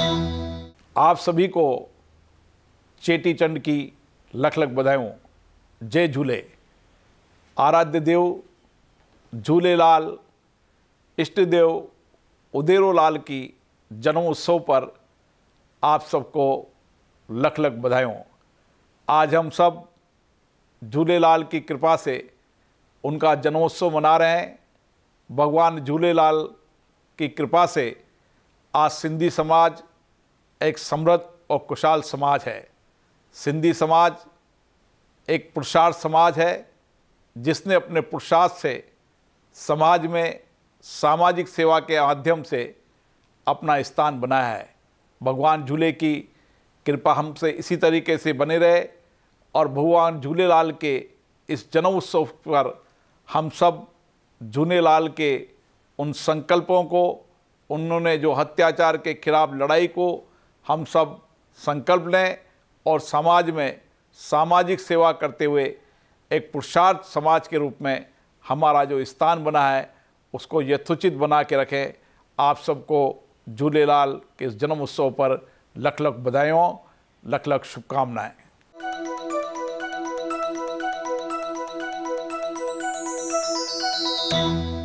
आप सभी को चेटी चंड की लख लख बधाई जय झूले आराध्य देव लाल इष्ट देव उदेरो लाल की जन्मोत्सव पर आप सबको लख लख बधाई आज हम सब झूलेलाल की कृपा से उनका जन्मोत्सव मना रहे हैं भगवान झूले लाल की कृपा से आज सिंधी समाज एक समृद्ध और कुशाल समाज है सिंधी समाज एक पुरुषार्थ समाज है जिसने अपने पुरुषार्थ से समाज में सामाजिक सेवा के माध्यम से अपना स्थान बनाया है भगवान झूले की कृपा हमसे इसी तरीके से बने रहे और भगवान झूलेलाल के इस उत्सव पर हम सब झूलेलाल के उन संकल्पों को उन्होंने जो हत्याचार के खिलाफ लड़ाई को हम सब संकल्प लें और समाज में सामाजिक सेवा करते हुए एक पुरुषार्थ समाज के रूप में हमारा जो स्थान बना है उसको यथोचित बना के रखें आप सबको झूलेलाल के इस जन्म उत्सव पर लख लख बधाइयों लख लख शुभकामनाएँ thank you